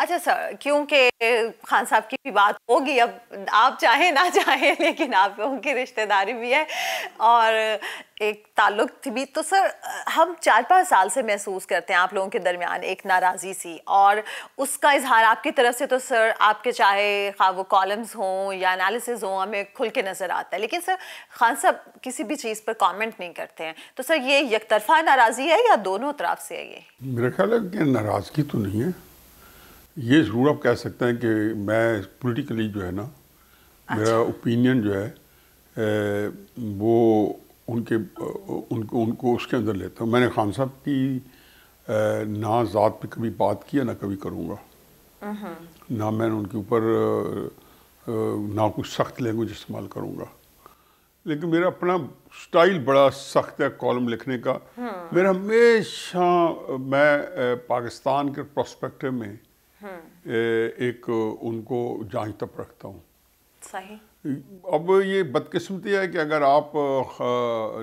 अच्छा सर क्योंकि खान साहब की भी बात होगी अब आप चाहें ना चाहें लेकिन आप लोगों की रिश्तेदारी भी है और एक ताल्लुक भी तो सर हम चार पाँच साल से महसूस करते हैं आप लोगों के दरमियान एक नाराज़ी सी और उसका इजहार आपकी तरफ से तो सर आपके चाहे खा वो कॉलम्स हों या एनालिसिस हों हमें खुल के नज़र आता है लेकिन सर खान साहब किसी भी चीज़ पर कमेंट नहीं करते हैं तो सर ये एक तरफा नाराज़ी है या दोनों तरफ से है ये मेरे ख्याल है कि नाराज़गी तो नहीं है ये जरूर आप कह सकते हैं कि मैं पॉलिटिकली जो है ना अच्छा। मेरा ओपिनियन जो है ए, वो उनके उनको उनको उसके अंदर लेता हूँ मैंने खान साहब की ए, ना ज़ात पे कभी बात किया ना कभी करूँगा हम्म। ना मैंने उनके ऊपर ना कुछ सख्त लैंग्वेज इस्तेमाल करूँगा लेकिन मेरा अपना स्टाइल बड़ा सख्त है कॉलम लिखने का हम्म। मेरा हमेशा मैं पाकिस्तान के प्रोस्पेक्टिव में हाँ। एक उनको जांच तक रखता हूँ अब ये बदकिस्मती है कि अगर आप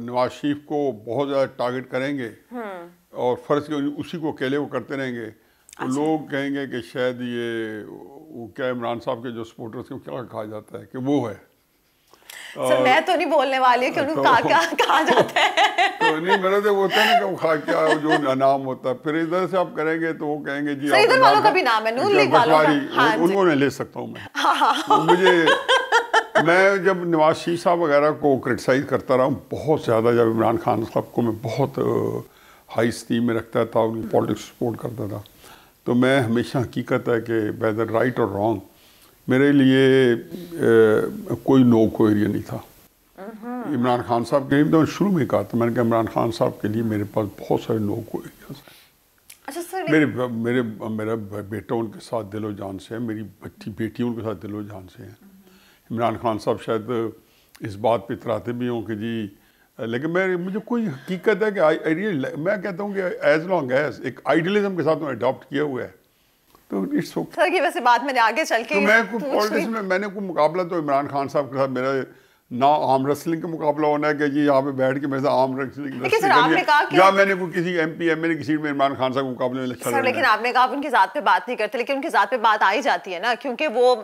नवाज शरीफ को बहुत ज़्यादा टारगेट करेंगे हाँ। और फ़र्ज के उसी को अकेले वो करते रहेंगे तो अच्छा। लोग कहेंगे कि शायद ये क्या इमरान साहब के जो सपोर्टर्स को क्या कहा जाता है कि वो है सर मैं तो नहीं बोलने वाली कि कहा क्या कहा जाता है तो नहीं मेरा तो होता है ना क्या जो नाम होता है फिर इधर से आप करेंगे तो वो कहेंगे जी इधर वालों का भी नाम है नून लीग वालों का हाँ उनको नहीं ले सकता हूँ मैं हाँ, हाँ। तो मुझे मैं जब नवाज शरीफ साहब वगैरह को क्रिटिसाइज करता रहा हूँ बहुत ज़्यादा जब इमरान खान साहब को मैं बहुत हाई स्टीम में रखता था उनकी पॉलिटिक्स सपोर्ट करता था तो मैं हमेशा हकीकत है कि वेदर राइट और रॉन्ग मेरे लिए आ, कोई नो को एरिया नहीं था uh-huh. इमरान खान साहब के लिए तो शुरू में कहा था मैंने कहा इमरान खान साहब के लिए मेरे पास बहुत सारे नो को अच्छा मेरे मेरे मेरा बेटा उनके साथ दिलो जान से है मेरी बच्ची बेटी उनके साथ दिलो जान से है इमरान खान साहब शायद इस बात पर इतराते भी हों कि जी लेकिन मैं मुझे कोई हकीकत है कि आई रियल मैं कहता हूँ कि एज लॉन्ग एज एक आइडियलिज्म के साथ मैं अडॉप्ट किया हुआ है तो इट्स ओके सर की वैसे बात मैंने आगे चल के तो मैं पॉलिटिक्स में मैंने को मुकाबला तो इमरान खान साहब के साथ मेरा ना आम रेसलिंग का मुकाबला होना है कि जी यहाँ पे बैठ के मेरे आम रेसलिंग या मैंने कोई किसी एम पी एम ए की सीट में इमरान खान साहब के मुकाबले में अच्छा सर लेकिन आपने कहा आप उनकी ज़ात पे बात नहीं करते लेकिन उनकी ज़ात पे बात आई जाती है ना क्योंकि वो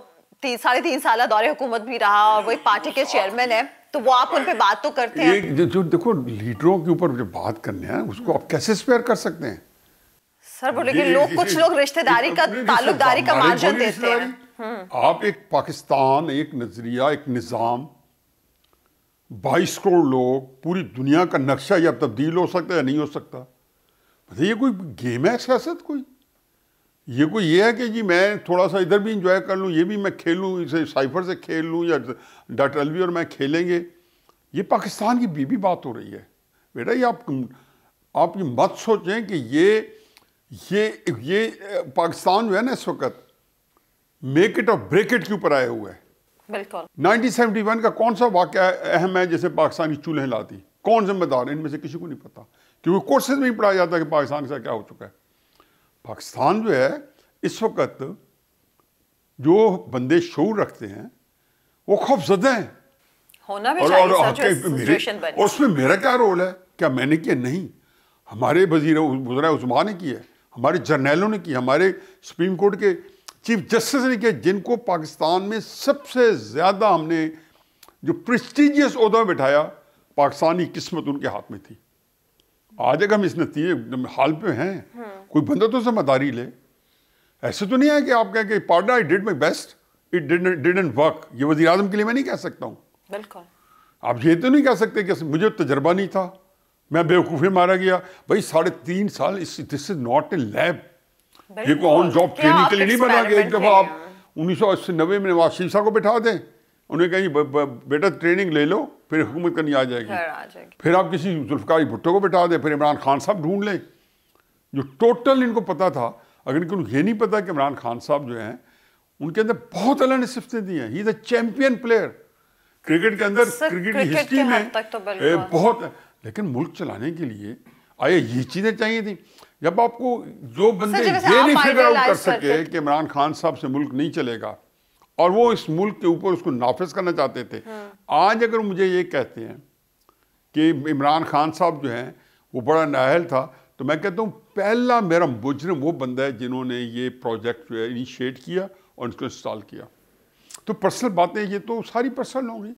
तीन साढ़े तीन साल दौरे हुकूमत भी रहा और वो एक पार्टी के चेयरमैन है तो वो आप उन पर बात तो करते हैं जो देखो लीडरों के ऊपर जो बात करने हैं उसको आप कैसे स्पेयर कर सकते हैं सर बोले लेकिन लोग कुछ लोग रिश्तेदारी का ताल्लुकदारी का मार्जन देते हैं हम्म। आप एक पाकिस्तान एक नजरिया एक निज़ाम 22 करोड़ लोग पूरी दुनिया का नक्शा या तब्दील हो सकता है नहीं हो सकता मतलब ये कोई गेम है सियासत कोई ये कोई ये है कि जी मैं थोड़ा सा इधर भी इंजॉय कर लूँ ये भी मैं खेलूँ इसे साइफर से खेल लूँ या डॉक्टर अलवी और मैं खेलेंगे ये पाकिस्तान की बीबी बात हो रही है बेटा ये आप आप ये मत सोचें कि ये ये ये पाकिस्तान जो है ना इस वक्त मेक इट और ब्रेक इट के ऊपर आए हुए हैं बिल्कुल 1971 का कौन सा वाक्य अहम है जैसे पाकिस्तानी चूल्हे लाती कौन जिम्मेदार इनमें से किसी को नहीं पता क्योंकि कोर्सेज में ही पढ़ाया जाता है कि पाकिस्तान का क्या हो चुका है पाकिस्तान जो है इस वक्त जो बंदे शोर रखते हैं वो खौफजदे हैं होना भी और, और, और और उसमें मेरा क्या रोल है क्या मैंने किया नहीं हमारे वजीर वजरा उस्मान ने किया है हमारे जर्नैलों ने की हमारे सुप्रीम कोर्ट के चीफ जस्टिस ने किया जिनको पाकिस्तान में सबसे ज़्यादा हमने जो प्रेस्टिजियस उहदा बैठाया पाकिस्तानी किस्मत उनके हाथ में थी आज अगर हम इस नतीजे हाल पे हैं हम्म। कोई बंदा तो जिम्मेदारी ले ऐसे तो नहीं है कि आप कहें कि partner I did my best it did and work ये वजी के लिए मैं नहीं कह सकता हूँ बिल्कुल आप ये तो नहीं कह सकते कि मुझे तो तजर्बा नहीं था मैं बेवकूफ़ी मारा गया भाई साढ़े तीन साल इस this is not a lab ये को ऑन जॉब ट्रेनिंग के लिए नहीं बना गया एक दफ़ा आप उन्नीस सौ अस्सी नब्बे में नवाज शरीफ साहब को बैठा दें उन्हें कहीं बेटा ट्रेनिंग ले लो फिर हुकूमत करनी आ जाएगी फिर आप किसी जुल्फकारी भुट्टो को बैठा दें फिर इमरान खान साहब ढूंढ लें जो टोटल इनको पता था अगर इनको ये नहीं पता कि इमरान खान साहब जो हैं उनके अंदर बहुत अलग ने सिफतें दी हैं he is a champion player cricket के अंदर क्रिकेट की हिस्ट्री में तो बहुत लेकिन मुल्क चलाने के लिए आया ये चीज़ें चाहिए थी जब आपको जो बंदे ये नहीं फिगर आउट कर सके कि इमरान खान साहब से मुल्क नहीं चलेगा और वो इस मुल्क के ऊपर उसको नाफिज करना चाहते थे हाँ। आज अगर मुझे ये कहते हैं कि इमरान खान साहब जो हैं वो बड़ा नाहल था तो मैं कहता हूँ पहला मेरा मुजरम वो बंदा है जिन्होंने ये प्रोजेक्ट जो है इनिशिएट किया और इसको इंस्टॉल किया तो पर्सनल बातें ये तो सारी पर्सनल होंगी